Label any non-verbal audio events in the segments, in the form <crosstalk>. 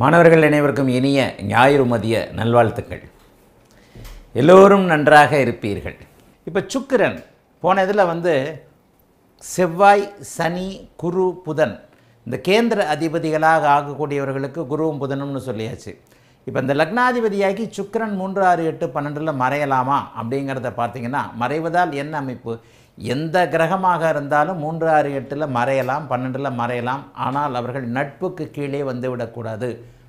மாணவர்கள் அனைவருக்கும் இனிய ஞாயிறு மதிய நல்வாழ்த்துக்கள் எல்லோரும் நன்றாக இருப்பீர்கள் இப்போ சுக்கிரன் போன இதில் வந்து செவ்வாய் சனி குரு புதன் இந்த கேந்திர அதிபதிகளாக ஆகக்கூடியவர்களுக்கு குருவும் புதனும்னு சொல்லியாச்சு இப்போ இந்த லக்னாதிபதியாகி சுக்கிரன் மூன்று ஆறு எட்டு பன்னெண்டில் மறையலாமா அப்படிங்கிறத பார்த்தீங்கன்னா மறைவதால் என்ன அமைப்பு எந்த கிரகமாக இருந்தாலும் மூன்று ஆறு எட்டில் மறையலாம் பன்னெண்டில் மறையலாம் ஆனால் அவர்கள் நட்புக்கு கீழே வந்துவிடக்கூடாது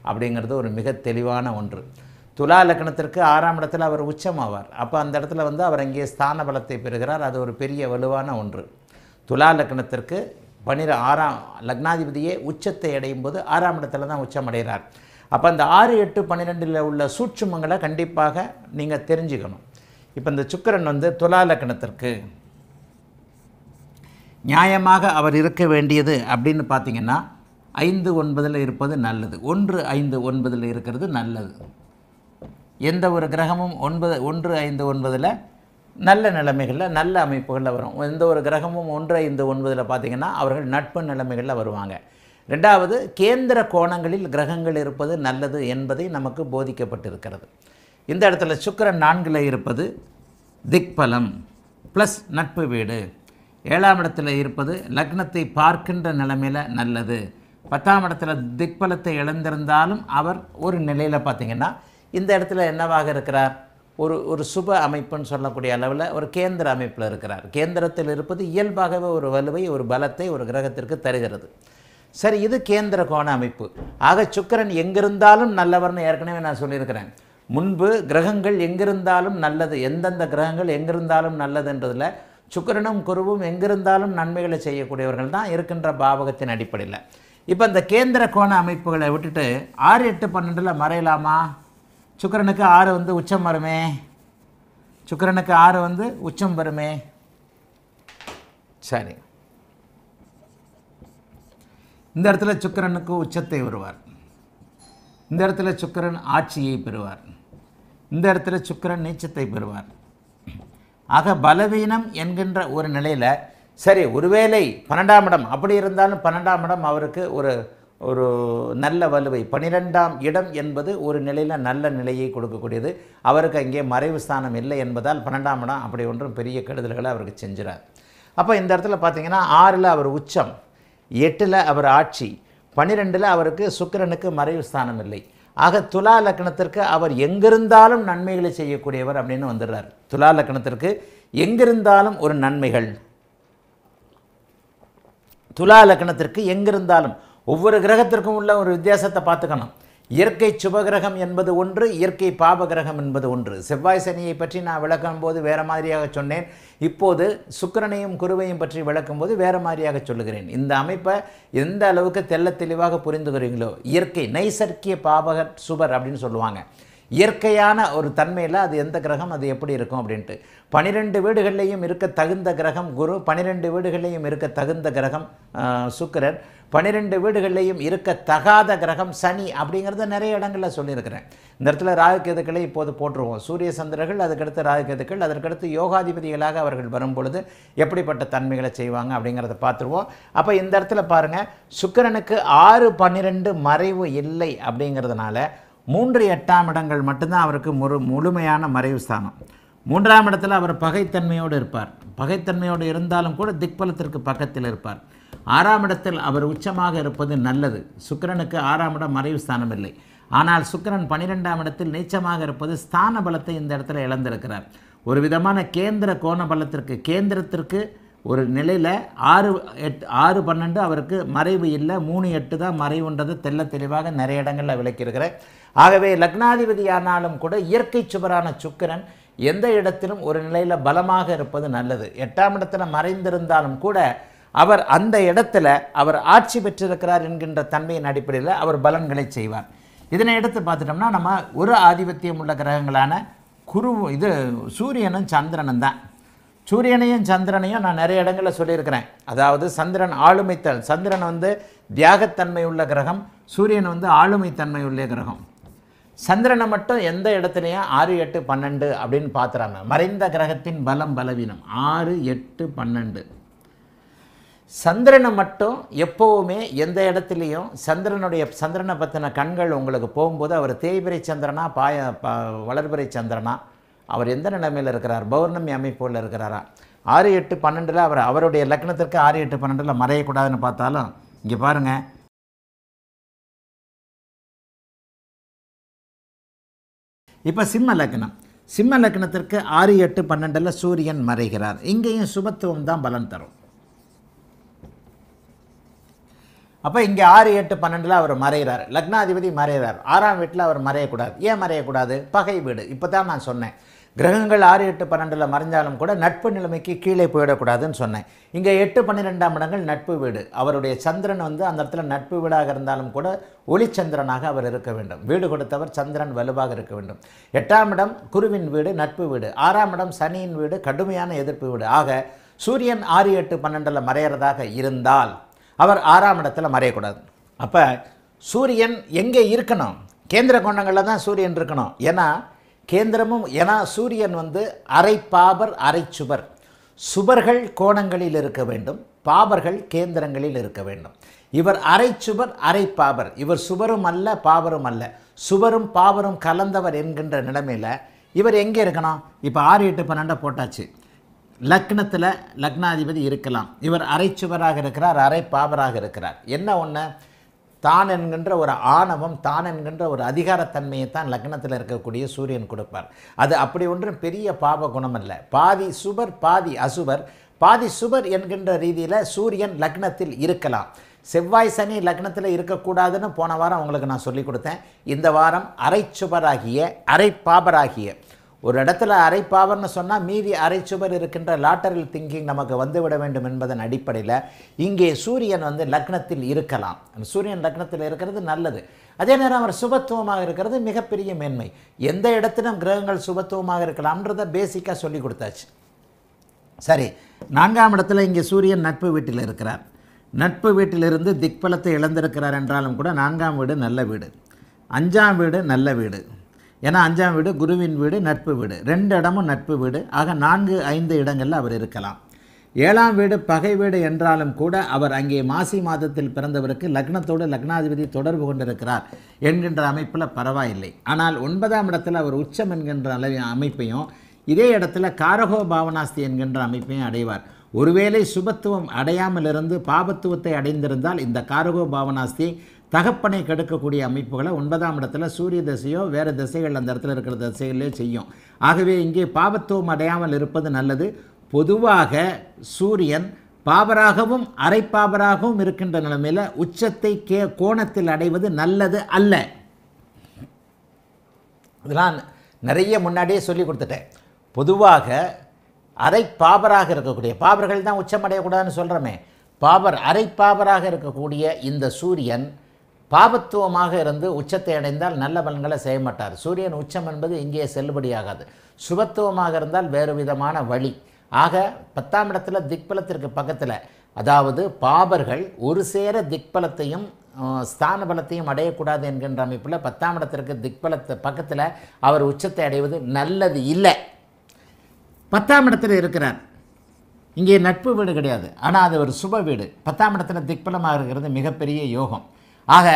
அப்படிங்கிறது ஒரு மிக தெளிவான ஒன்று துலா லக்கணத்திற்கு ஆறாம் இடத்தில் அவர் உச்சம் ஆவார் அப்போ அந்த இடத்துல வந்து அவர் அங்கே ஸ்தான பலத்தை பெறுகிறார் அது ஒரு பெரிய வலுவான ஒன்று துலா லக்கணத்திற்கு பனிர ஆறாம் லக்னாதிபதியே உச்சத்தை அடையும் போது ஆறாம் இடத்துல தான் உச்சம் அடைகிறார் அப்போ அந்த ஆறு எட்டு பன்னிரெண்டில் உள்ள சூட்சுமங்களை கண்டிப்பாக நீங்கள் தெரிஞ்சுக்கணும் இப்போ இந்த சுக்கரன் வந்து துலா லக்கணத்திற்கு நியாயமாக அவர் இருக்க வேண்டியது அப்படின்னு பார்த்திங்கன்னா ஐந்து ஒன்பதில் இருப்பது நல்லது ஒன்று ஐந்து ஒன்பதில் இருக்கிறது நல்லது எந்த ஒரு கிரகமும் ஒன்பது ஒன்று ஐந்து ஒன்பதில் நல்ல நிலைமைகளில் நல்ல அமைப்புகளில் வரும் எந்த ஒரு கிரகமும் ஒன்று ஐந்து ஒன்பதில் பார்த்திங்கன்னா அவர்கள் நட்பு நிலைமைகளில் வருவாங்க ரெண்டாவது கேந்திர கோணங்களில் கிரகங்கள் இருப்பது நல்லது என்பதை நமக்கு போதிக்கப்பட்டிருக்கிறது இந்த இடத்துல சுக்கரன் நான்கில் இருப்பது திக்பலம் ப்ளஸ் நட்பு வீடு ஏழாம் இடத்துல இருப்பது லக்னத்தை பார்க்கின்ற நிலைமையில் நல்லது பத்தாம் இடத்துல திக்பலத்தை இழந்திருந்தாலும் அவர் ஒரு நிலையில் பார்த்திங்கன்னா இந்த இடத்துல என்னவாக இருக்கிறார் ஒரு ஒரு சுப அமைப்புன்னு சொல்லக்கூடிய அளவில் ஒரு கேந்திர அமைப்பில் இருக்கிறார் கேந்திரத்தில் இருப்பது இயல்பாகவே ஒரு வலுவை ஒரு பலத்தை ஒரு கிரகத்திற்கு தருகிறது சரி இது கேந்திர கோண அமைப்பு ஆக சுக்கரன் எங்கிருந்தாலும் நல்லவர்னு ஏற்கனவே நான் சொல்லியிருக்கிறேன் முன்பு கிரகங்கள் எங்கிருந்தாலும் நல்லது எந்தெந்த கிரகங்கள் எங்கிருந்தாலும் நல்லதுன்றதில் சுக்கரனும் குருவும் எங்கிருந்தாலும் நன்மைகளை செய்யக்கூடியவர்கள் தான் இருக்கின்ற பாவகத்தின் அடிப்படையில் இப்போ இந்த கேந்திர கோண அமைப்புகளை விட்டுட்டு ஆறு எட்டு பன்னெண்டில் மறையலாமா சுக்கரனுக்கு ஆறு வந்து உச்சம் வருமே சுக்கரனுக்கு ஆறு வந்து உச்சம் வருமே சரி இந்த இடத்துல சுக்கரனுக்கு உச்சத்தை வருவார் இந்த இடத்துல சுக்கரன் ஆட்சியை பெறுவார் இந்த இடத்துல சுக்கரன் நீச்சத்தை பெறுவார் ஆக பலவீனம் என்கின்ற ஒரு நிலையில் சரி ஒருவேளை பன்னெண்டாம் இடம் அப்படி இருந்தாலும் பன்னெண்டாம் இடம் அவருக்கு ஒரு ஒரு நல்ல வலுவை பனிரெண்டாம் இடம் என்பது ஒரு நிலையில் நல்ல நிலையை கொடுக்கக்கூடியது அவருக்கு அங்கே மறைவு ஸ்தானம் இல்லை என்பதால் பன்னெண்டாம் இடம் அப்படி ஒன்றும் பெரிய கெடுதல்களை அவருக்கு செஞ்சுறார் அப்போ இந்த இடத்துல பார்த்திங்கன்னா ஆறில் அவர் உச்சம் எட்டில் அவர் ஆட்சி பன்னிரெண்டில் அவருக்கு சுக்கிரனுக்கு மறைவு ஸ்தானம் இல்லை ஆக துலா லக்கணத்திற்கு அவர் எங்கிருந்தாலும் நன்மைகளை செய்யக்கூடியவர் அப்படின்னு வந்துடுறார் துலா லக்கணத்திற்கு எங்கிருந்தாலும் ஒரு நன்மைகள் துலா லக்கணத்திற்கு எங்கிருந்தாலும் ஒவ்வொரு கிரகத்திற்கும் உள்ள ஒரு வித்தியாசத்தை பார்த்துக்கணும் இயற்கை சுபகிரகம் என்பது ஒன்று இயற்கை பாபகிரகம் என்பது ஒன்று செவ்வாய் சனியை பற்றி நான் விளக்கும் போது வேறு மாதிரியாக சொன்னேன் இப்போது சுக்கரனையும் குருவையும் பற்றி விளக்கும் போது வேறு மாதிரியாக சொல்லுகிறேன் இந்த அமைப்பை எந்த அளவுக்கு தெல்ல தெளிவாக புரிந்துகிறீங்களோ இயற்கை நைசர்கிய பாபக சுபர் அப்படின்னு சொல்லுவாங்க இயற்கையான ஒரு தன்மையில் அது எந்த கிரகம் அது எப்படி இருக்கும் அப்படின்ட்டு பனிரெண்டு வீடுகளிலையும் இருக்க தகுந்த கிரகம் குரு பனிரெண்டு வீடுகளிலையும் இருக்க தகுந்த கிரகம் சுக்கரன் பன்னிரெண்டு வீடுகள்லையும் இருக்க தகாத கிரகம் சனி அப்படிங்கிறத நிறைய இடங்களில் சொல்லியிருக்கிறேன் இந்த இடத்துல ராகுகேதுக்களை இப்போது போட்டுருவோம் சூரிய சந்திரர்கள் அதுக்கடுத்து ராகுகேதுக்கள் அதற்கடுத்து யோகாதிபதிகளாக அவர்கள் வரும் பொழுது எப்படிப்பட்ட தன்மைகளை செய்வாங்க அப்படிங்கிறத பார்த்துருவோம் அப்போ இந்த இடத்துல பாருங்கள் சுக்கரனுக்கு ஆறு பன்னிரெண்டு மறைவு இல்லை அப்படிங்கிறதுனால மூன்று எட்டாம் இடங்கள் மட்டும்தான் அவருக்கு முழு முழுமையான மறைவு ஸ்தானம் மூன்றாம் இடத்தில் அவர் பகைத்தன்மையோடு இருப்பார் பகைத்தன்மையோடு இருந்தாலும் கூட திக்பலத்திற்கு பக்கத்தில் இருப்பார் ஆறாம் இடத்தில் அவர் உச்சமாக இருப்பது நல்லது சுக்கரனுக்கு ஆறாம் இடம் மறைவு ஸ்தானம் இல்லை ஆனால் சுக்கரன் பன்னிரெண்டாம் இடத்தில் நீச்சமாக இருப்பது ஸ்தான பலத்தை இந்த இடத்துல இழந்திருக்கிறார் ஒரு விதமான கேந்திர கோண பலத்திற்கு கேந்திரத்திற்கு ஒரு நிலையில் ஆறு எட் ஆறு பன்னெண்டு அவருக்கு மறைவு இல்லை மூணு எட்டு தான் மறைவுன்றது தெல்ல தெளிவாக நிறைய இடங்களில் விளக்கியிருக்கிறேன் ஆகவே லக்னாதிபதியானாலும் கூட இயற்கை சுவரான சுக்கரன் எந்த இடத்திலும் ஒரு நிலையில் பலமாக இருப்பது நல்லது எட்டாம் இடத்துல மறைந்திருந்தாலும் கூட அவர் அந்த இடத்துல அவர் ஆட்சி பெற்றிருக்கிறார் என்கின்ற தன்மையின் அடிப்படையில் அவர் பலன்களை செய்வார் இதனை எடுத்து பார்த்துட்டோம்னா நம்ம ஒரு ஆதிபத்தியம் உள்ள கிரகங்களான குரு இது சூரியனும் சந்திரனும் தான் சூரியனையும் சந்திரனையும் நான் நிறைய இடங்களில் சொல்லியிருக்கிறேன் அதாவது சந்திரன் ஆளுமைத்தல் சந்திரன் வந்து தியாகத்தன்மை உள்ள கிரகம் சூரியன் வந்து ஆளுமைத்தன்மை உள்ள கிரகம் சந்திரனை மட்டும் எந்த இடத்துலையும் ஆறு எட்டு பன்னெண்டு அப்படின்னு பார்த்துறாங்க மறைந்த கிரகத்தின் பலம் பலவீனம் ஆறு எட்டு பன்னெண்டு சந்திரனை மட்டும் எப்போவுமே எந்த இடத்துலையும் சந்திரனுடைய சந்திரனை பற்றின கண்கள் உங்களுக்கு போகும்போது அவர் தேய்பிரை சந்திரனா பாய வளர்பிறை சந்திரனா அவர் எந்த நிலைமையில் இருக்கிறார் பௌர்ணமி அமைப்புகளில் இருக்கிறாரா ஆறு எட்டு பன்னெண்டில் அவர் அவருடைய லக்னத்திற்கு ஆறு எட்டு பன்னெண்டில் மறையக்கூடாதுன்னு பார்த்தாலும் இங்கே பாருங்கள் இப்போ சிம்ம லக்னம் சிம்ம லக்னத்திற்கு ஆறு எட்டு பன்னெண்டில் சூரியன் மறைகிறார் இங்கேயும் சுபத்துவம் தான் பலன் தரும் அப்போ இங்கே ஆறு எட்டு பன்னெண்டில் அவர் மறைகிறார் லக்னாதிபதி மறைகிறார் ஆறாம் வீட்டில் அவர் மறையக்கூடாது ஏன் மறையக்கூடாது பகை வீடு இப்போ தான் நான் சொன்னேன் கிரகங்கள் ஆறு எட்டு பன்னெண்டில் மறைஞ்சாலும் கூட நட்பு நிலைமைக்கு கீழே போயிடக்கூடாதுன்னு சொன்னேன் இங்கே எட்டு பன்னிரெண்டாம் இடங்கள் நட்பு வீடு அவருடைய சந்திரன் வந்து அந்த இடத்துல நட்பு வீடாக இருந்தாலும் கூட ஒளிச்சந்திரனாக அவர் இருக்க வேண்டும் வீடு கொடுத்தவர் சந்திரன் வலுவாக இருக்க வேண்டும் எட்டாம் இடம் குருவின் வீடு நட்பு வீடு ஆறாம் இடம் சனியின் வீடு கடுமையான எதிர்ப்பு வீடு ஆக சூரியன் ஆறு எட்டு பன்னெண்டில் மறையிறதாக இருந்தால் அவர் ஆறாம் இடத்துல மறையக்கூடாது அப்போ சூரியன் எங்கே இருக்கணும் கேந்திர கோணங்களில் தான் சூரியன் இருக்கணும் ஏன்னா கேந்திரமும் ஏன்னா சூரியன் வந்து அரை பாபர் அரை சுவர் சுவர்கள் கோணங்களில் இருக்க வேண்டும் பாபர்கள் கேந்திரங்களில் இருக்க வேண்டும் இவர் அரை சுவர் அரை பாபர் இவர் சுவரும் அல்ல பாபரும் அல்ல சுவரும் பாபரும் கலந்தவர் என்கின்ற நிலைமையில் இவர் எங்கே இருக்கணும் இப்போ ஆறு எட்டு பன்னெண்டை போட்டாச்சு லக்னத்தில் லக்னாதிபதி இருக்கலாம் இவர் அரைச்சுவராக இருக்கிறார் அரை பாவராக இருக்கிறார் என்ன ஒன்று தான் என்கின்ற ஒரு ஆணவம் தான் என்கின்ற ஒரு அதிகாரத்தன்மையை தான் லக்னத்தில் இருக்கக்கூடிய சூரியன் கொடுப்பார் அது அப்படி ஒன்றும் பெரிய பாப குணம் அல்ல பாதி சுபர் பாதி அசுபர் பாதி சுபர் என்கின்ற ரீதியில் சூரியன் லக்னத்தில் இருக்கலாம் செவ்வாய் சனி லக்னத்தில் இருக்கக்கூடாதுன்னு போன வாரம் உங்களுக்கு நான் சொல்லிக் கொடுத்தேன் இந்த வாரம் அரை சுபராகிய அரை பாபராகிய ஒரு இடத்துல அரை பாவர்னு சொன்னால் மீதி அரை சுவர் இருக்கின்ற லாட்டரல் திங்கிங் நமக்கு வந்துவிட வேண்டும் என்பதன் அடிப்படையில் இங்கே சூரியன் வந்து லக்னத்தில் இருக்கலாம் சூரியன் லக்னத்தில் இருக்கிறது நல்லது அதே நேரம் அவர் சுபத்துவமாக இருக்கிறது மிகப்பெரிய மேன்மை எந்த இடத்திலும் கிரகங்கள் சுபத்துவமாக இருக்கலாம்ன்றதை பேசிக்காக சொல்லி கொடுத்தாச்சு சரி நான்காம் இடத்துல இங்கே சூரியன் நட்பு வீட்டில் இருக்கிறார் நட்பு வீட்டிலிருந்து திக்பலத்தை இழந்திருக்கிறார் என்றாலும் கூட நான்காம் வீடு நல்ல வீடு அஞ்சாம் வீடு நல்ல வீடு ஏன்னா அஞ்சாம் வீடு குருவின் வீடு நட்பு வீடு ரெண்டு இடமும் நட்பு வீடு ஆக நான்கு ஐந்து இடங்களில் அவர் இருக்கலாம் ஏழாம் வீடு பகை வீடு என்றாலும் கூட அவர் அங்கே மாசி மாதத்தில் பிறந்தவருக்கு லக்னத்தோடு லக்னாதிபதி தொடர்பு கொண்டிருக்கிறார் என்கின்ற அமைப்பில் பரவாயில்லை ஆனால் ஒன்பதாம் இடத்தில் அவர் உச்சம் என்கின்ற அளவு அமைப்பையும் இதே இடத்துல காரகோ பாவனாஸ்தி என்கின்ற அமைப்பையும் அடைவார் ஒருவேளை சுபத்துவம் அடையாமல் இருந்து பாபத்துவத்தை அடைந்திருந்தால் இந்த காரகோ பாவனாஸ்தி தகப்பனை கெடுக்கக்கூடிய அமைப்புகளை ஒன்பதாம் இடத்துல சூரிய திசையோ வேறு திசைகள் அந்த இடத்துல இருக்கிற திசைகளே செய்யும் ஆகவே இங்கே பாவத்துவம் அடையாமல் இருப்பது நல்லது பொதுவாக சூரியன் பாபராகவும் அரைப்பாபராகவும் இருக்கின்ற நிலைமையில் உச்சத்தை கே கோணத்தில் அடைவது நல்லது அல்ல இதெல்லாம் நிறைய முன்னாடியே சொல்லி கொடுத்துட்டேன் பொதுவாக அரை பாபராக இருக்கக்கூடிய பாபர்கள் தான் உச்சமடையக்கூடாதுன்னு சொல்கிறோமே பாபர் அரை பாபராக இருக்கக்கூடிய இந்த சூரியன் பாபத்துவமாக இருந்து உச்சத்தை அடைந்தால் நல்ல பலன்களை செய்ய மாட்டார் சூரியன் உச்சம் என்பது இங்கே செல்லுபடியாகாது சுபத்துவமாக இருந்தால் வேறு விதமான வழி ஆக பத்தாம் இடத்துல திக்பலத்திற்கு பக்கத்தில் அதாவது பாபர்கள் ஒரு சேர திக்பலத்தையும் ஸ்தான பலத்தையும் அடையக்கூடாது என்கின்ற அமைப்பில் பத்தாம் இடத்திற்கு திக்பலத்தை பக்கத்தில் அவர் உச்சத்தை அடைவது நல்லது இல்லை பத்தாம் இடத்துல இருக்கிறார் இங்கே நட்பு வீடு கிடையாது ஆனால் அது ஒரு சுப வீடு பத்தாம் இடத்துல திக்பலமாக இருக்கிறது மிகப்பெரிய யோகம் ஆக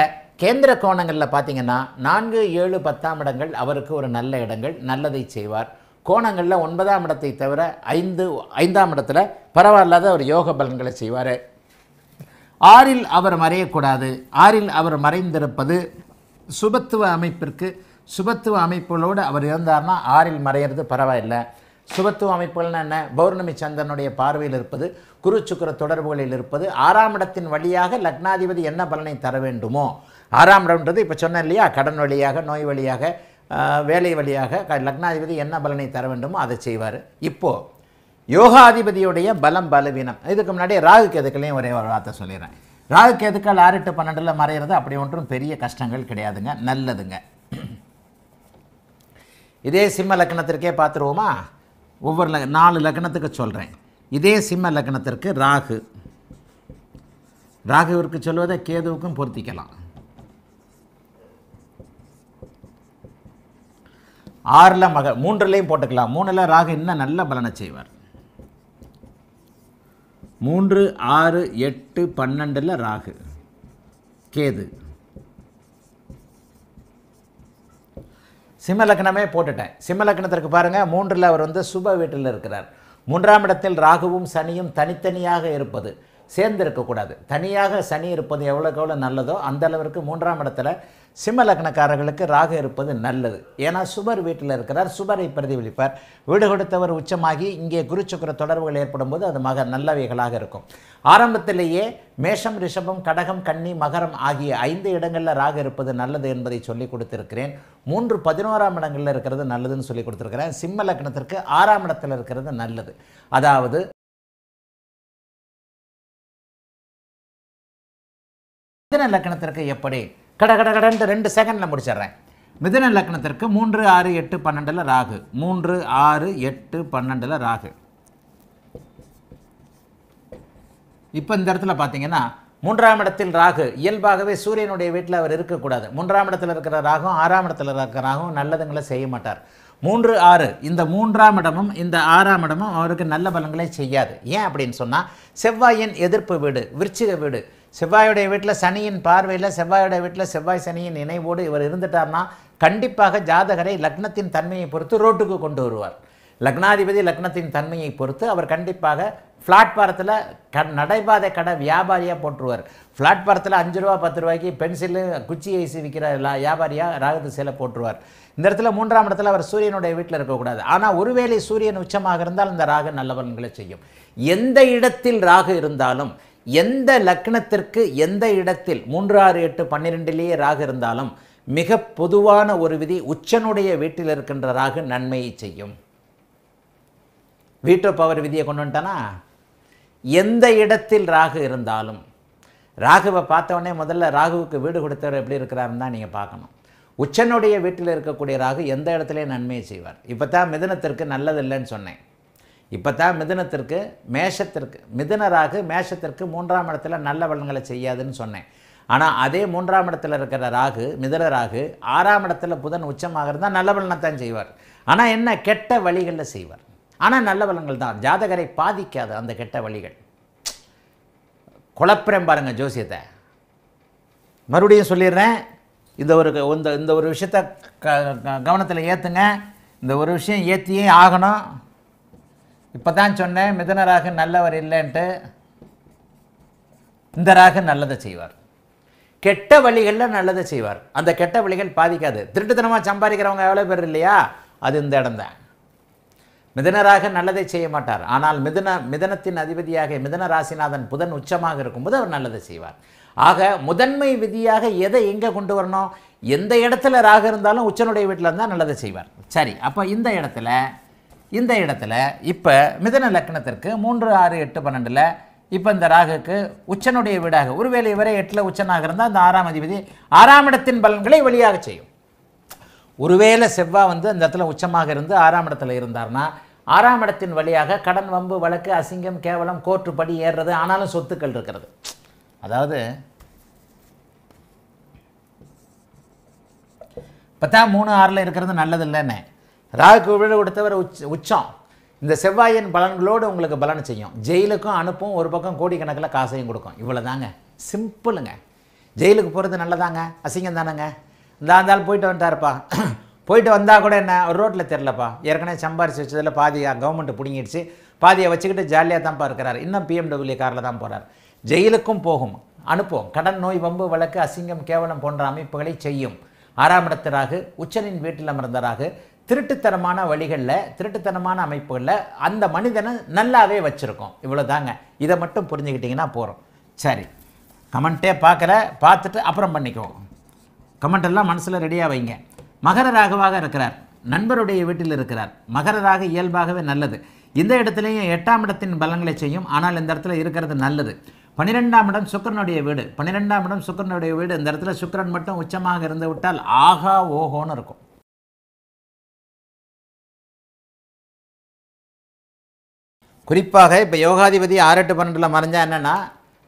கேந்திர கோணங்களில் பார்த்தீங்கன்னா நான்கு ஏழு பத்தாம் இடங்கள் அவருக்கு ஒரு நல்ல இடங்கள் நல்லதை செய்வார் கோணங்களில் ஒன்பதாம் இடத்தை தவிர ஐந்து ஐந்தாம் இடத்துல பரவாயில்லாத அவர் யோக பலன்களை செய்வார் ஆறில் அவர் மறையக்கூடாது ஆறில் அவர் மறைந்திருப்பது சுபத்துவ அமைப்பிற்கு சுபத்துவ அமைப்புகளோடு அவர் இருந்தார்னா ஆறில் மறையிறது பரவாயில்லை சுபத்துவ அமைப்புகள்னா என்ன பௌர்ணமி சந்திரனுடைய பார்வையில் இருப்பது குரு சுக்கர தொடர்புகளில் இருப்பது ஆறாம் இடத்தின் வழியாக லக்னாதிபதி என்ன பலனை தர வேண்டுமோ ஆறாம் இடம்ன்றது இப்போ சொன்னேன் இல்லையா கடன் வழியாக நோய் வழியாக வேலை வழியாக லக்னாதிபதி என்ன பலனை தர வேண்டுமோ அதை செய்வார் இப்போது யோகாதிபதியுடைய பலம் பலவீனம் இதுக்கு முன்னாடியே ராகு கேதுக்களையும் ஒரே ஒரு வார்த்தை சொல்லிடுறேன் ராகு கேதுக்கள் ஆறு எட்டு பன்னெண்டில் மறைகிறது அப்படி ஒன்றும் பெரிய கஷ்டங்கள் கிடையாதுங்க நல்லதுங்க இதே சிம்ம லக்னத்திற்கே பார்த்துருவோமா ஒவ்வொரு லக் நாலு லக்னத்துக்கு சொல்கிறேன் இதே சிம்ம லக்னத்திற்கு ராகு ராகுவிற்கு சொல்வதை கேதுவுக்கும் பொருத்திக்கலாம் ஆறில் மக மூன்றுலேயும் போட்டுக்கலாம் மூணில் ராகு இன்னும் நல்ல பலனை செய்வார் மூன்று ஆறு எட்டு பன்னெண்டில் ராகு கேது சிம்ம லக்னமே போட்டுட்டேன் சிம்ம லக்னத்திற்கு பாருங்கள் மூன்றில் அவர் வந்து சுப வீட்டில் இருக்கிறார் மூன்றாம் இடத்தில் ராகுவும் சனியும் தனித்தனியாக இருப்பது சேர்ந்திருக்கக்கூடாது தனியாக சனி இருப்பது எவ்வளோக்கு எவ்வளோ நல்லதோ அந்த அளவிற்கு மூன்றாம் இடத்துல சிம்ம லக்னக்காரர்களுக்கு ராகு இருப்பது நல்லது ஏன்னா சுபர் வீட்டில் இருக்கிறார் சுபரை பிரதிபலிப்பார் வீடு கொடுத்தவர் உச்சமாகி இங்கே குரு சுக்கர தொடர்புகள் ஏற்படும் போது அது மக நல்லவைகளாக இருக்கும் ஆரம்பத்திலேயே மேஷம் ரிஷபம் கடகம் கன்னி மகரம் ஆகிய ஐந்து இடங்களில் ராகு இருப்பது நல்லது என்பதை சொல்லி கொடுத்திருக்கிறேன் மூன்று பதினோராம் இடங்களில் இருக்கிறது நல்லதுன்னு சொல்லி கொடுத்துருக்கிறேன் சிம்ம லக்னத்திற்கு ஆறாம் இடத்தில் இருக்கிறது நல்லது அதாவது மிதன லக்கணத்திற்கு எப்படி கட கட கடன்ட்டு ரெண்டு செகண்டில் முடிச்சிடுறேன் மிதன லக்கணத்திற்கு மூன்று ஆறு எட்டு பன்னெண்டில் ராகு மூன்று ஆறு எட்டு பன்னெண்டில் ராகு இப்போ இந்த இடத்துல பார்த்தீங்கன்னா மூன்றாம் இடத்தில் ராகு இயல்பாகவே சூரியனுடைய வீட்டில் அவர் இருக்கக்கூடாது மூன்றாம் இடத்தில் இருக்கிற ராகும் ஆறாம் இடத்தில் இருக்கிற ராகும் நல்லதுங்களை செய்ய மாட்டார் மூன்று ஆறு இந்த மூன்றாம் இடமும் இந்த ஆறாம் இடமும் அவருக்கு நல்ல பலங்களை செய்யாது ஏன் அப்படின்னு சொன்னால் செவ்வாயின் எதிர்ப்பு வீடு விருச்சிக வீடு செவ்வாயுடைய வீட்டில் சனியின் பார்வையில் செவ்வாயுடைய வீட்டில் செவ்வாய் சனியின் நினைவோடு இவர் இருந்துட்டார்னா கண்டிப்பாக ஜாதகரை லக்னத்தின் தன்மையை பொறுத்து ரோட்டுக்கு கொண்டு வருவார் லக்னாதிபதி லக்னத்தின் தன்மையை பொறுத்து அவர் கண்டிப்பாக பாரத்தில் க நடைபாதை கடை வியாபாரியாக போட்டுருவார் பாரத்தில் அஞ்சு ரூபா பத்து ரூபாய்க்கு பென்சிலு குச்சி ஐசி விற்கிற வியாபாரியாக ராகத்து சேலை போட்டுருவார் இந்த இடத்துல மூன்றாம் இடத்துல அவர் சூரியனுடைய வீட்டில் இருக்கக்கூடாது ஆனால் ஒருவேளை சூரியன் உச்சமாக இருந்தால் அந்த ராகு நல்லவன்களை செய்யும் எந்த இடத்தில் ராகு இருந்தாலும் எந்த லக்னத்திற்கு எந்த இடத்தில் மூன்று ஆறு எட்டு பன்னிரெண்டிலேயே ராகு இருந்தாலும் மிக பொதுவான ஒரு விதி உச்சனுடைய வீட்டில் இருக்கின்ற ராகு நன்மையை செய்யும் வீட்டோ பவர் விதியை கொண்டு வந்துட்டானா எந்த இடத்தில் ராகு இருந்தாலும் ராகுவை பார்த்தவொடனே முதல்ல ராகுவுக்கு வீடு கொடுத்தவர் எப்படி இருக்கிறாருன்னு தான் நீங்கள் பார்க்கணும் உச்சனுடைய வீட்டில் இருக்கக்கூடிய ராகு எந்த இடத்துலையும் நன்மையை செய்வார் இப்போ தான் மிதனத்திற்கு நல்லது இல்லைன்னு சொன்னேன் இப்போ தான் மிதனத்திற்கு மேஷத்திற்கு மிதனராகு மேஷத்திற்கு மூன்றாம் இடத்துல நல்ல பலன்களை செய்யாதுன்னு சொன்னேன் ஆனால் அதே மூன்றாம் இடத்துல இருக்கிற ராகு மிதன ராகு ஆறாம் இடத்துல புதன் உச்சமாக இருந்தால் நல்ல பலனை தான் செய்வார் ஆனால் என்ன கெட்ட வழிகளில் செய்வார் ஆனால் நல்ல பலன்கள் தான் ஜாதகரை பாதிக்காது அந்த கெட்ட வழிகள் குழப்பிறம் பாருங்கள் ஜோசியத்தை மறுபடியும் சொல்லிடுறேன் இந்த ஒரு இந்த இந்த ஒரு விஷயத்தை க கவனத்தில் ஏற்றுங்க இந்த ஒரு விஷயம் ஏற்றியே ஆகணும் இப்போ தான் சொன்னேன் மிதன ராகு நல்லவர் இல்லைன்ட்டு இந்த ராகு நல்லதை செய்வார் கெட்ட வழிகளில் நல்லதை செய்வார் அந்த கெட்ட வழிகள் பாதிக்காது திருட்டுத்தனமாக சம்பாதிக்கிறவங்க எவ்வளோ பேர் இல்லையா அது இந்த இடம் தான் மிதனராக நல்லதை செய்ய மாட்டார் ஆனால் மிதன மிதனத்தின் அதிபதியாக மிதன ராசிநாதன் புதன் உச்சமாக இருக்கும்போது அவர் நல்லதை செய்வார் ஆக முதன்மை விதியாக எதை எங்கே கொண்டு வரணும் எந்த இடத்துல ராக இருந்தாலும் உச்சனுடைய வீட்டில் இருந்தால் நல்லதை செய்வார் சரி அப்போ இந்த இடத்துல இந்த இடத்துல இப்போ மிதன லக்னத்திற்கு மூன்று ஆறு எட்டு பன்னெண்டில் இப்போ இந்த ராகுக்கு உச்சனுடைய வீடாக ஒருவேளை இவரே எட்டில் உச்சனாக இருந்தால் அந்த ஆறாம் அதிபதி ஆறாம் இடத்தின் பலன்களை வெளியாக செய்யும் ஒருவேளை செவ்வாய் வந்து அந்த இடத்துல உச்சமாக இருந்து ஆறாம் இடத்துல இருந்தார்னா ஆறாம் இடத்தின் வழியாக கடன் வம்பு வழக்கு அசிங்கம் கேவலம் கோர்ட்டு படி ஏறுறது ஆனாலும் சொத்துக்கள் இருக்கிறது அதாவது இப்போ தான் மூணு ஆறில் இருக்கிறது நல்லது இல்லைன்னு ராகுவிட கொடுத்தவர் உச்ச உச்சம் இந்த செவ்வாயின் பலன்களோடு உங்களுக்கு பலன் செய்யும் ஜெயிலுக்கும் அனுப்பும் ஒரு பக்கம் கோடிக்கணக்கில் காசையும் கொடுக்கும் இவ்வளோ தாங்க சிம்பிளுங்க ஜெயிலுக்கு போகிறது நல்லதாங்க அசிங்கம் தானேங்க இந்த இருந்தாலும் போயிட்டு வந்துட்டாருப்பா <clears throat> போயிட்டு வந்தால் கூட என்ன ஒரு ரோட்டில் தெரிலப்பா ஏற்கனவே சம்பாரிச்சு வச்சதில் பாதி கவர்மெண்ட் பிடுங்கிடுச்சு பாதியை வச்சுக்கிட்டு ஜாலியாக தான்ப்பா இருக்கிறார் இன்னும் பிஎம்டபிள்யூ காரில் தான் போகிறார் ஜெயிலுக்கும் போகும் அனுப்பும் கடன் நோய் வம்பு வழக்கு அசிங்கம் கேவலம் போன்ற அமைப்புகளை செய்யும் ஆறாம் இடத்தராக உச்சனின் வீட்டில் அமர்ந்தராக திருட்டுத்தனமான வழிகளில் திருட்டுத்தனமான அமைப்புகளில் அந்த மனிதனை நல்லாவே வச்சுருக்கோம் இவ்வளோ தாங்க இதை மட்டும் புரிஞ்சுக்கிட்டிங்கன்னா போகிறோம் சரி கமெண்ட்டே பார்க்குற பார்த்துட்டு அப்புறம் பண்ணிக்குவோம் கமெண்டெல்லாம் மனசில் ரெடியாக வைங்க மகர ராகவாக இருக்கிறார் நண்பருடைய வீட்டில் இருக்கிறார் மகர ராக இயல்பாகவே நல்லது இந்த இடத்துலையும் எட்டாம் இடத்தின் பலங்களை செய்யும் ஆனால் இந்த இடத்துல இருக்கிறது நல்லது பன்னிரெண்டாம் இடம் சுக்கரனுடைய வீடு பன்னிரெண்டாம் இடம் சுக்கரனுடைய வீடு இந்த இடத்துல சுக்கரன் மட்டும் உச்சமாக இருந்து விட்டால் ஆகா ஓஹோன்னு இருக்கும் குறிப்பாக இப்போ யோகாதிபதி ஆறு எட்டு பன்னெண்டில் மறைஞ்சால் என்னென்னா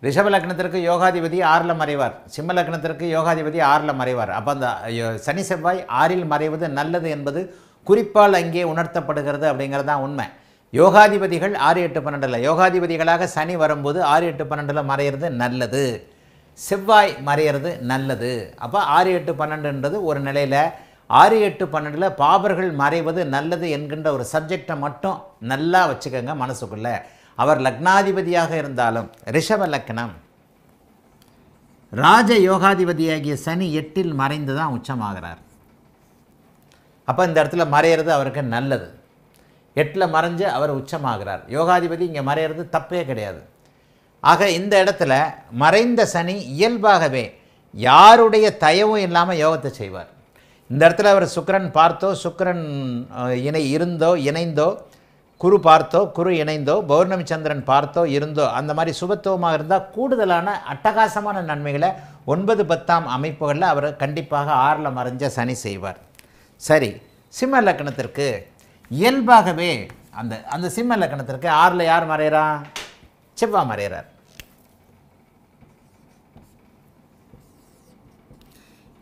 ரிஷப லக்னத்திற்கு யோகாதிபதி ஆறில் மறைவார் சிம்ம லக்னத்திற்கு யோகாதிபதி ஆறில் மறைவார் அப்போ அந்த சனி செவ்வாய் ஆறில் மறைவது நல்லது என்பது குறிப்பால் அங்கே உணர்த்தப்படுகிறது அப்படிங்கிறது தான் உண்மை யோகாதிபதிகள் ஆறு எட்டு பன்னெண்டில் யோகாதிபதிகளாக சனி வரும்போது ஆறு எட்டு பன்னெண்டில் மறையிறது நல்லது செவ்வாய் மறையிறது நல்லது அப்போ ஆறு எட்டு பன்னெண்டுன்றது ஒரு நிலையில் ஆறு எட்டு பன்னெண்டில் பாபர்கள் மறைவது நல்லது என்கின்ற ஒரு சப்ஜெக்டை மட்டும் நல்லா வச்சுக்கோங்க மனசுக்குள்ளே அவர் லக்னாதிபதியாக இருந்தாலும் ரிஷப லக்னம் ராஜ யோகாதிபதியாகிய சனி எட்டில் மறைந்து தான் உச்சமாகிறார் அப்போ இந்த இடத்துல மறையிறது அவருக்கு நல்லது எட்டில் மறைஞ்சு அவர் உச்சமாகிறார் யோகாதிபதி இங்கே மறையிறது தப்பே கிடையாது ஆக இந்த இடத்துல மறைந்த சனி இயல்பாகவே யாருடைய தயவும் இல்லாமல் யோகத்தை செய்வார் இந்த இடத்துல அவர் சுக்கரன் பார்த்தோ சுக்கரன் இணை இருந்தோ இணைந்தோ குரு பார்த்தோ குரு இணைந்தோ பௌர்ணமி சந்திரன் பார்த்தோ இருந்தோ அந்த மாதிரி சுபத்துவமாக இருந்தால் கூடுதலான அட்டகாசமான நன்மைகளை ஒன்பது பத்தாம் அமைப்புகளில் அவர் கண்டிப்பாக ஆறில் மறைஞ்ச சனி செய்வார் சரி சிம்ம லக்கணத்திற்கு இயல்பாகவே அந்த அந்த சிம்ம லக்கணத்திற்கு ஆறில் யார் மறைகிறா செவ்வா மறைகிறார்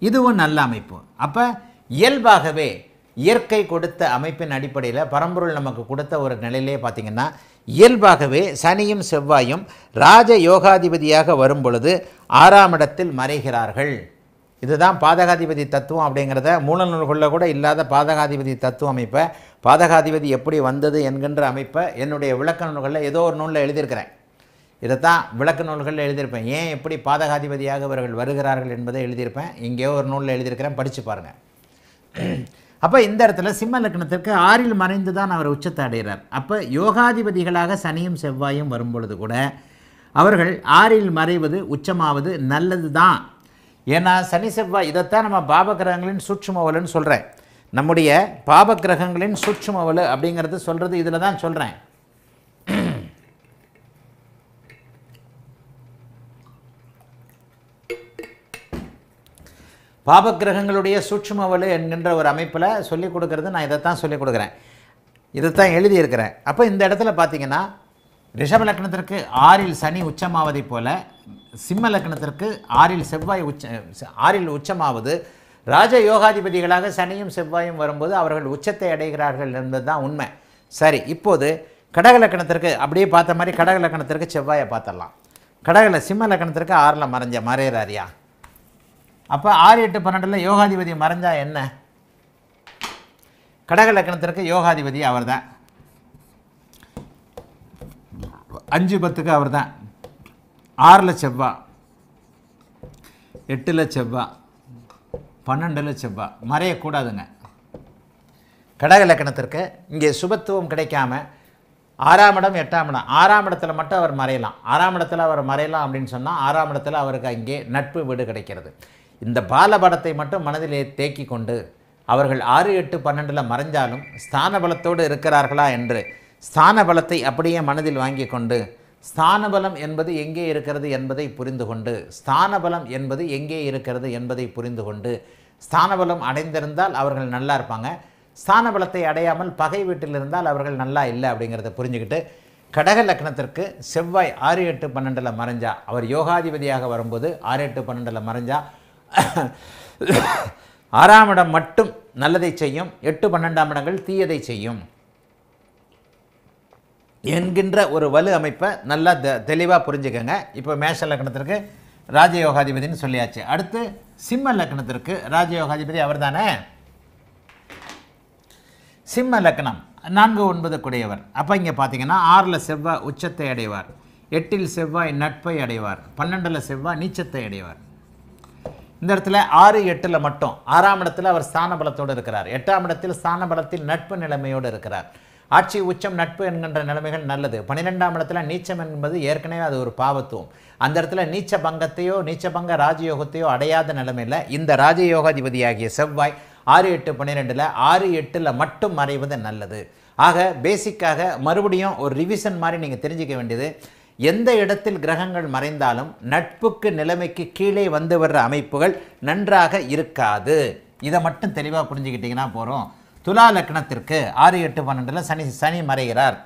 இதுவும் நல்ல அமைப்பு அப்போ இயல்பாகவே இயற்கை கொடுத்த அமைப்பின் அடிப்படையில் பரம்பொருள் நமக்கு கொடுத்த ஒரு நிலையிலே பார்த்திங்கன்னா இயல்பாகவே சனியும் செவ்வாயும் ராஜ யோகாதிபதியாக வரும் பொழுது ஆறாம் இடத்தில் மறைகிறார்கள் இதுதான் பாதகாதிபதி தத்துவம் அப்படிங்கிறத மூலநூல்களில் கூட இல்லாத பாதகாதிபதி தத்துவம் அமைப்பை பாதகாதிபதி எப்படி வந்தது என்கின்ற அமைப்பை என்னுடைய விளக்க நூல்களில் ஏதோ ஒரு நூலில் எழுதியிருக்கிறேன் இதைத்தான் விளக்க நூல்களில் எழுதியிருப்பேன் ஏன் எப்படி பாதகாதிபதியாக இவர்கள் வருகிறார்கள் என்பதை எழுதியிருப்பேன் இங்கேயோ ஒரு நூலில் எழுதியிருக்கிறேன் படித்து பாருங்கள் <clears throat> அப்போ இந்த இடத்துல சிம்ம லக்னத்திற்கு ஆறில் மறைந்து தான் அவர் உச்சத்தை அடைகிறார் அப்போ யோகாதிபதிகளாக சனியும் செவ்வாயும் வரும்பொழுது கூட அவர்கள் ஆறில் மறைவது உச்சமாவது நல்லது தான் ஏன்னா சனி செவ்வாய் இதைத்தான் நம்ம பாபகிரகங்களின் சூட்சுமவலுன்னு சொல்கிறேன் நம்முடைய பாபகிரகங்களின் சூட்சுமவலு அப்படிங்கிறது சொல்கிறது இதில் தான் சொல்கிறேன் பாபக்கிரகங்களுடைய சூட்சுமவலு என்கின்ற ஒரு அமைப்பில் சொல்லிக் கொடுக்கறது நான் இதைத்தான் சொல்லிக் கொடுக்குறேன் இதைத்தான் எழுதியிருக்கிறேன் அப்போ இந்த இடத்துல பார்த்தீங்கன்னா ரிஷப லக்னத்திற்கு ஆறில் சனி உச்சமாவதை போல சிம்ம லக்னத்திற்கு ஆறில் செவ்வாய் உச்ச ஆறில் உச்சமாவது ராஜ யோகாதிபதிகளாக சனியும் செவ்வாயும் வரும்போது அவர்கள் உச்சத்தை அடைகிறார்கள் என்பது தான் உண்மை சரி இப்போது கடக லக்கணத்திற்கு அப்படியே பார்த்த மாதிரி கடக லக்கணத்திற்கு செவ்வாயை பார்த்துடலாம் கடகலை சிம்ம லக்கணத்திற்கு ஆறில் மறைஞ்ச மறையிறாரியா அப்போ ஆறு எட்டு பன்னெண்டில் யோகாதிபதி மறைஞ்சா என்ன கடக லக்கணத்திற்கு யோகாதிபதி அவர் தான் அஞ்சு பத்துக்கு அவர் தான் ஆறில் செவ்வா எட்டில் செவ்வா பன்னெண்டில் செவ்வா மறையக்கூடாதுங்க கடக லக்கணத்திற்கு இங்கே சுபத்துவம் கிடைக்காம ஆறாம் இடம் எட்டாம் இடம் ஆறாம் இடத்துல மட்டும் அவர் மறையலாம் ஆறாம் இடத்துல அவர் மறையலாம் அப்படின்னு சொன்னால் ஆறாம் இடத்துல அவருக்கு அங்கே நட்பு வீடு கிடைக்கிறது இந்த பால படத்தை மட்டும் மனதிலே தேக்கி கொண்டு அவர்கள் ஆறு எட்டு பன்னெண்டில் மறைஞ்சாலும் ஸ்தான பலத்தோடு இருக்கிறார்களா என்று ஸ்தான பலத்தை அப்படியே மனதில் வாங்கி கொண்டு ஸ்தான பலம் என்பது எங்கே இருக்கிறது என்பதை புரிந்து கொண்டு ஸ்தான பலம் என்பது எங்கே இருக்கிறது என்பதை புரிந்து கொண்டு ஸ்தான பலம் அடைந்திருந்தால் அவர்கள் நல்லா இருப்பாங்க ஸ்தான பலத்தை அடையாமல் பகை வீட்டில் இருந்தால் அவர்கள் நல்லா இல்லை அப்படிங்கிறத புரிஞ்சுக்கிட்டு கடக லக்னத்திற்கு செவ்வாய் ஆறு எட்டு பன்னெண்டில் மறைஞ்சா அவர் யோகாதிபதியாக வரும்போது ஆறு எட்டு பன்னெண்டில் மறைஞ்சால் ஆறாம் இடம் மட்டும் நல்லதை செய்யும் எட்டு பன்னெண்டாம் இடங்கள் தீயதை செய்யும் என்கின்ற ஒரு வலு அமைப்பை நல்லா த தெளிவாக புரிஞ்சுக்கோங்க இப்போ மேஷ லக்னத்திற்கு ராஜயோகாதிபதினு சொல்லியாச்சு அடுத்து சிம்ம லக்னத்திற்கு ராஜயோகாதிபதி அவர் தானே சிம்ம லக்னம் நான்கு ஒன்பது குடையவர் அப்போ இங்கே பார்த்தீங்கன்னா ஆறில் செவ்வாய் உச்சத்தை அடைவார் எட்டில் செவ்வாய் நட்பை அடைவார் பன்னெண்டில் செவ்வாய் நீச்சத்தை அடைவார் இந்த இடத்துல ஆறு எட்டில் மட்டும் ஆறாம் இடத்துல அவர் ஸ்தானபலத்தோடு இருக்கிறார் எட்டாம் இடத்தில் ஸ்தானபலத்தில் நட்பு நிலைமையோடு இருக்கிறார் ஆட்சி உச்சம் நட்பு என்கின்ற நிலைமைகள் நல்லது பன்னிரெண்டாம் இடத்துல நீச்சம் என்பது ஏற்கனவே அது ஒரு பாவத்துவம் அந்த இடத்துல நீச்ச பங்கத்தையோ நீச்ச பங்க ராஜயோகத்தையோ அடையாத நிலைமையில் இந்த ராஜயோகாதிபதியாகிய செவ்வாய் ஆறு எட்டு பன்னிரெண்டில் ஆறு எட்டில் மட்டும் மறைவது நல்லது ஆக பேசிக்காக மறுபடியும் ஒரு ரிவிஷன் மாதிரி நீங்கள் தெரிஞ்சிக்க வேண்டியது எந்த இடத்தில் கிரகங்கள் மறைந்தாலும் நட்புக்கு நிலைமைக்கு கீழே வந்து வர்ற அமைப்புகள் நன்றாக இருக்காது இதை மட்டும் தெளிவாக புரிஞ்சுக்கிட்டிங்கன்னா போகிறோம் துலா லக்னத்திற்கு ஆறு எட்டு பன்னெண்டில் சனி சனி மறைகிறார்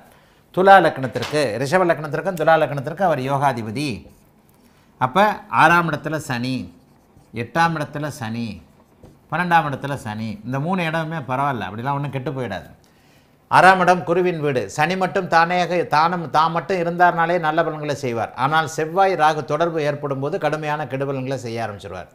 துலா லக்னத்திற்கு ரிஷப லக்னத்திற்கும் துலா லக்னத்திற்கும் அவர் யோகாதிபதி அப்போ ஆறாம் இடத்துல சனி எட்டாம் இடத்துல சனி பன்னெண்டாம் இடத்துல சனி இந்த மூணு இடமே பரவாயில்ல அப்படிலாம் ஒன்றும் கெட்டு போயிடாது ஆறாம் இடம் குருவின் வீடு சனி மட்டும் தானேக தானம் தான் மட்டும் இருந்தார்னாலே நல்ல பலன்களை செய்வார் ஆனால் செவ்வாய் ராகு தொடர்பு ஏற்படும் போது கடுமையான கெடுபலன்களை செய்ய ஆரம்பிச்சிருவார்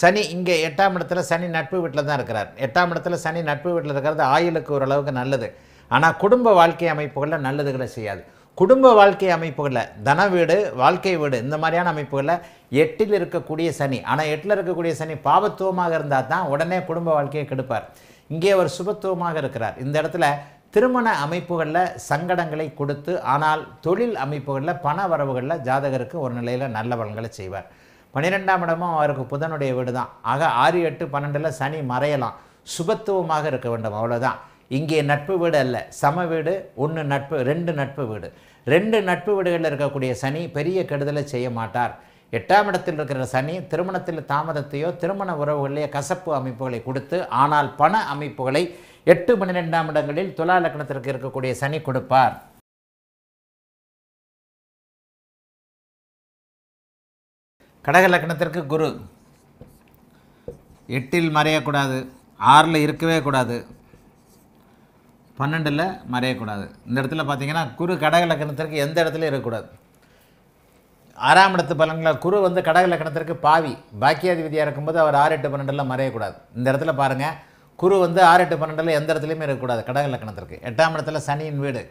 சனி இங்கே எட்டாம் இடத்துல சனி நட்பு வீட்டில் தான் இருக்கிறார் எட்டாம் இடத்துல சனி நட்பு வீட்டில் இருக்கிறது ஆயுளுக்கு ஓரளவுக்கு நல்லது ஆனால் குடும்ப வாழ்க்கை அமைப்புகளில் நல்லதுகளை செய்யாது குடும்ப வாழ்க்கை அமைப்புகளில் தன வீடு வாழ்க்கை வீடு இந்த மாதிரியான அமைப்புகளில் எட்டில் இருக்கக்கூடிய சனி ஆனால் எட்டில் இருக்கக்கூடிய சனி பாவத்துவமாக இருந்தால் தான் உடனே குடும்ப வாழ்க்கையை கெடுப்பார் இங்கே அவர் சுபத்துவமாக இருக்கிறார் இந்த இடத்துல திருமண அமைப்புகளில் சங்கடங்களை கொடுத்து ஆனால் தொழில் அமைப்புகளில் பண வரவுகளில் ஜாதகருக்கு ஒரு நிலையில் நல்ல பலன்களை செய்வார் பன்னிரெண்டாம் இடமும் அவருக்கு புதனுடைய வீடு தான் ஆக ஆறு எட்டு பன்னெண்டில் சனி மறையலாம் சுபத்துவமாக இருக்க வேண்டும் அவ்வளோதான் இங்கே நட்பு வீடு அல்ல சம வீடு ஒன்று நட்பு ரெண்டு நட்பு வீடு ரெண்டு நட்பு வீடுகளில் இருக்கக்கூடிய சனி பெரிய கெடுதலை செய்ய மாட்டார் எட்டாம் இடத்தில் இருக்கிற சனி திருமணத்தில் தாமதத்தையோ திருமண உறவுகளையோ கசப்பு அமைப்புகளை கொடுத்து ஆனால் பண அமைப்புகளை எட்டு பன்னிரெண்டாம் இடங்களில் துலா லக்னத்திற்கு இருக்கக்கூடிய சனி கொடுப்பார் கடக லக்னத்திற்கு குரு எட்டில் மறையக்கூடாது ஆறில் இருக்கவே கூடாது பன்னெண்டில் மறையக்கூடாது இந்த இடத்துல பார்த்தீங்கன்னா குரு கடக லக்னத்திற்கு எந்த இடத்துல இருக்கக்கூடாது ஆறாம் இடத்து பலன்கள் குரு வந்து கடக லக்கணத்திற்கு பாவி பாக்கியாதிபதியாக இருக்கும்போது அவர் ஆறு எட்டு பன்னெண்டெல்லாம் மறையக்கூடாது இந்த இடத்துல பாருங்கள் குரு வந்து ஆறு எட்டு பன்னெண்டில் எந்த இடத்துலையுமே இருக்கக்கூடாது கடக லக்கணத்திற்கு எட்டாம் இடத்துல சனியின் வீடு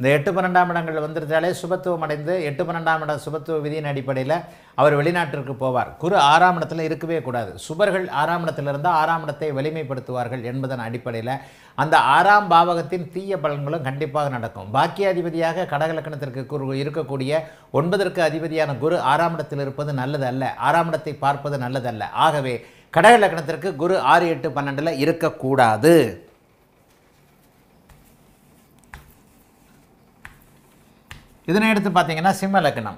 இந்த எட்டு பன்னெண்டாம் இடங்கள் வந்துருந்தாலே சுபத்துவம் அடைந்து எட்டு பன்னெண்டாம் இடம் சுபத்துவ விதியின் அடிப்படையில் அவர் வெளிநாட்டிற்கு போவார் குரு ஆறாம் இடத்துல இருக்கவே கூடாது சுபர்கள் ஆறாம் இடத்துல இருந்தால் ஆறாம் இடத்தை வலிமைப்படுத்துவார்கள் என்பதன் அடிப்படையில் அந்த ஆறாம் பாவகத்தின் தீய பலன்களும் கண்டிப்பாக நடக்கும் பாக்கியாதிபதியாக கடகலக்கணத்திற்கு குரு இருக்கக்கூடிய ஒன்பதற்கு அதிபதியான குரு ஆறாம் இடத்தில் இருப்பது நல்லதல்ல ஆறாம் இடத்தை பார்ப்பது நல்லதல்ல ஆகவே கடகலக்கணத்திற்கு குரு ஆறு எட்டு பன்னெண்டில் இருக்கக்கூடாது இதனை எடுத்து பார்த்தீங்கன்னா சிம்ம லக்னம்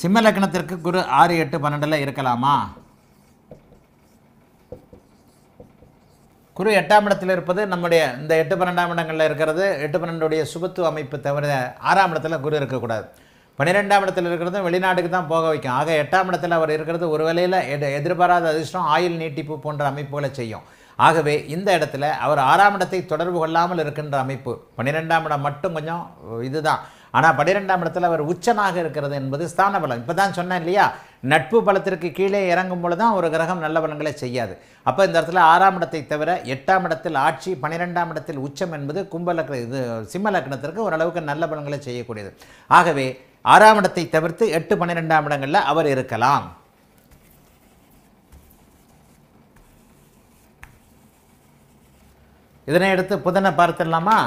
சிம்ம லக்னத்திற்கு குரு ஆறு எட்டு பன்னெண்டில் இருக்கலாமா குரு எட்டாம் இடத்தில் இருப்பது நம்முடைய இந்த எட்டு பன்னெண்டாம் இடங்களில் இருக்கிறது எட்டு பன்னெண்டுடைய சுபத்துவ அமைப்பு தவிர ஆறாம் இடத்துல குரு இருக்கக்கூடாது பன்னிரெண்டாம் இடத்தில் இருக்கிறதும் வெளிநாட்டுக்கு தான் போக வைக்கும் ஆக எட்டாம் இடத்தில் அவர் இருக்கிறது ஒரு வேலையில் எதிர்பாராத அதிர்ஷ்டம் ஆயில் நீட்டிப்பு போன்ற அமைப்புகளை செய்யும் ஆகவே இந்த இடத்துல அவர் ஆறாம் இடத்தை தொடர்பு கொள்ளாமல் இருக்கின்ற அமைப்பு பன்னிரெண்டாம் இடம் மட்டும் கொஞ்சம் இதுதான் ஆனால் பன்னிரெண்டாம் இடத்துல அவர் உச்சமாக இருக்கிறது என்பது ஸ்தான பலம் இப்போ தான் சொன்னேன் இல்லையா நட்பு பலத்திற்கு கீழே இறங்கும் பொழுது தான் ஒரு கிரகம் நல்ல பலன்களை செய்யாது அப்போ இந்த இடத்துல ஆறாம் இடத்தை தவிர எட்டாம் இடத்தில் ஆட்சி பன்னிரெண்டாம் இடத்தில் உச்சம் என்பது கும்பலக் இது சிம்ம லக்னத்திற்கு ஓரளவுக்கு நல்ல பலன்களை செய்யக்கூடியது ஆகவே ஆறாம் இடத்தை தவிர்த்து எட்டு பன்னிரெண்டாம் இடங்களில் அவர் இருக்கலாம் இதனை எடுத்து புதனை பார்த்துடலாமா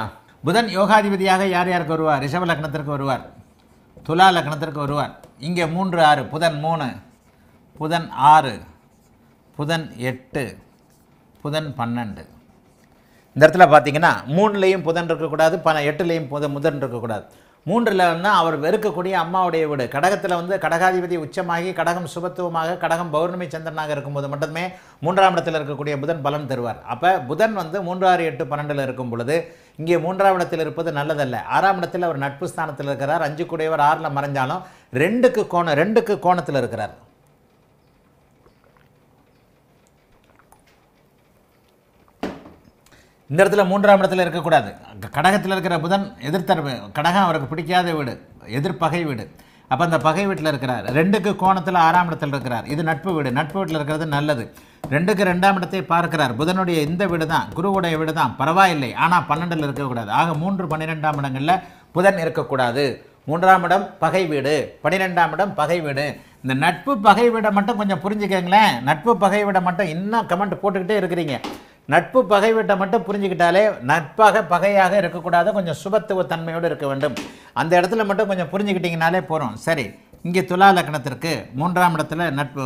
புதன் யோகாதிபதியாக யார் யாருக்கு வருவார் ரிஷப லக்னத்திற்கு வருவார் துலா லக்னத்திற்கு வருவார் இங்கே மூன்று ஆறு புதன் மூணு புதன் ஆறு புதன் எட்டு புதன் பன்னெண்டு இந்த இடத்துல பார்த்தீங்கன்னா மூணுலேயும் புதன் இருக்கக்கூடாது பண எட்டுலேயும் புதன் முதன் இருக்கக்கூடாது மூன்றில் வந்து அவர் வெறுக்கக்கூடிய அம்மாவுடைய வீடு கடகத்தில் வந்து கடகாதிபதி உச்சமாகி கடகம் சுபத்துவமாக கடகம் பௌர்ணமி சந்திரனாக இருக்கும்போது மட்டுமே மூன்றாம் இடத்தில் இருக்கக்கூடிய புதன் பலன் தருவார் அப்போ புதன் வந்து மூன்றாறு எட்டு பன்னெண்டில் இருக்கும் பொழுது இங்கே மூன்றாம் இடத்தில் இருப்பது நல்லதல்ல ஆறாம் இடத்தில் அவர் நட்பு ஸ்தானத்தில் இருக்கிறார் அஞ்சு கூடியவர் ஆறில் மறைஞ்சாலும் ரெண்டுக்கு கோணம் ரெண்டுக்கு கோணத்தில் இருக்கிறார் இந்த இடத்துல மூன்றாம் இடத்துல இருக்கக்கூடாது கடகத்தில் இருக்கிற புதன் எதிர்த்தரவு கடகம் அவருக்கு பிடிக்காத வீடு எதிர்ப்பகை வீடு அப்போ அந்த பகை வீட்டில் இருக்கிறார் ரெண்டுக்கு கோணத்தில் ஆறாம் இடத்தில் இருக்கிறார் இது நட்பு வீடு நட்பு வீட்டில் இருக்கிறது நல்லது ரெண்டுக்கு ரெண்டாம் இடத்தை பார்க்கிறார் புதனுடைய இந்த வீடு தான் குருவுடைய வீடு தான் பரவாயில்லை ஆனால் பன்னெண்டில் இருக்கக்கூடாது ஆக மூன்று பன்னிரெண்டாம் இடங்களில் புதன் இருக்கக்கூடாது மூன்றாம் இடம் பகை வீடு பன்னிரெண்டாம் இடம் பகை வீடு இந்த நட்பு பகை வீடை மட்டும் கொஞ்சம் புரிஞ்சுக்கங்களேன் நட்பு பகை வீடை மட்டும் இன்னும் கமெண்ட் போட்டுக்கிட்டே இருக்கிறீங்க நட்பு வீட்டை மட்டும் புரிஞ்சுக்கிட்டாலே நட்பாக பகையாக இருக்கக்கூடாது கொஞ்சம் சுபத்துவ தன்மையோடு இருக்க வேண்டும் அந்த இடத்துல மட்டும் கொஞ்சம் புரிஞ்சுக்கிட்டிங்கனாலே போகிறோம் சரி இங்கே துலா லக்கணத்திற்கு மூன்றாம் இடத்துல நட்பு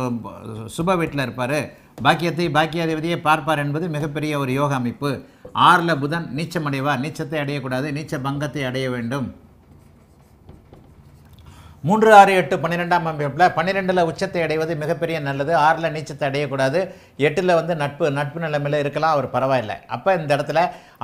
சுப வீட்டில் இருப்பார் பாக்கியத்தை பாக்கியாதிபதியை பார்ப்பார் என்பது மிகப்பெரிய ஒரு யோக அமைப்பு ஆறில் புதன் நீச்சமடைவார் நீச்சத்தை அடையக்கூடாது நீச்ச பங்கத்தை அடைய வேண்டும் மூன்று ஆறு எட்டு பன்னிரெண்டாம் அமைப்பில் பன்னிரெண்டில் உச்சத்தை அடைவது மிகப்பெரிய நல்லது ஆறில் நீச்சத்தை அடையக்கூடாது எட்டில் வந்து நட்பு நட்பு நிலைமையில் இருக்கலாம் அவர் பரவாயில்லை அப்போ இந்த இடத்துல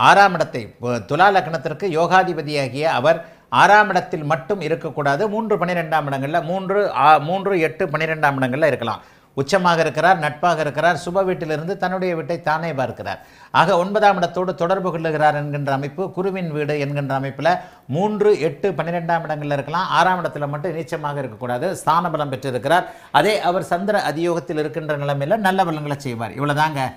ஆறாம் இடத்தை துலா லக்னத்திற்கு யோகாதிபதியாகிய அவர் ஆறாம் இடத்தில் மட்டும் இருக்கக்கூடாது மூன்று பன்னிரெண்டாம் இடங்களில் மூன்று மூன்று எட்டு பன்னிரெண்டாம் இடங்களில் இருக்கலாம் உச்சமாக இருக்கிறார் நட்பாக இருக்கிறார் சுப வீட்டிலிருந்து தன்னுடைய வீட்டை தானே பார்க்கிறார் ஆக ஒன்பதாம் இடத்தோடு தொடர்பு கொள்ளுகிறார் என்கின்ற அமைப்பு குருவின் வீடு என்கின்ற அமைப்பில் மூன்று எட்டு பன்னிரெண்டாம் இடங்களில் இருக்கலாம் ஆறாம் இடத்துல மட்டும் நீச்சமாக இருக்கக்கூடாது ஸ்தான பலம் பெற்றிருக்கிறார் அதே அவர் சந்திர அதியோகத்தில் இருக்கின்ற நிலைமையில் நல்ல பலங்களை செய்வார் இவ்வளோதாங்க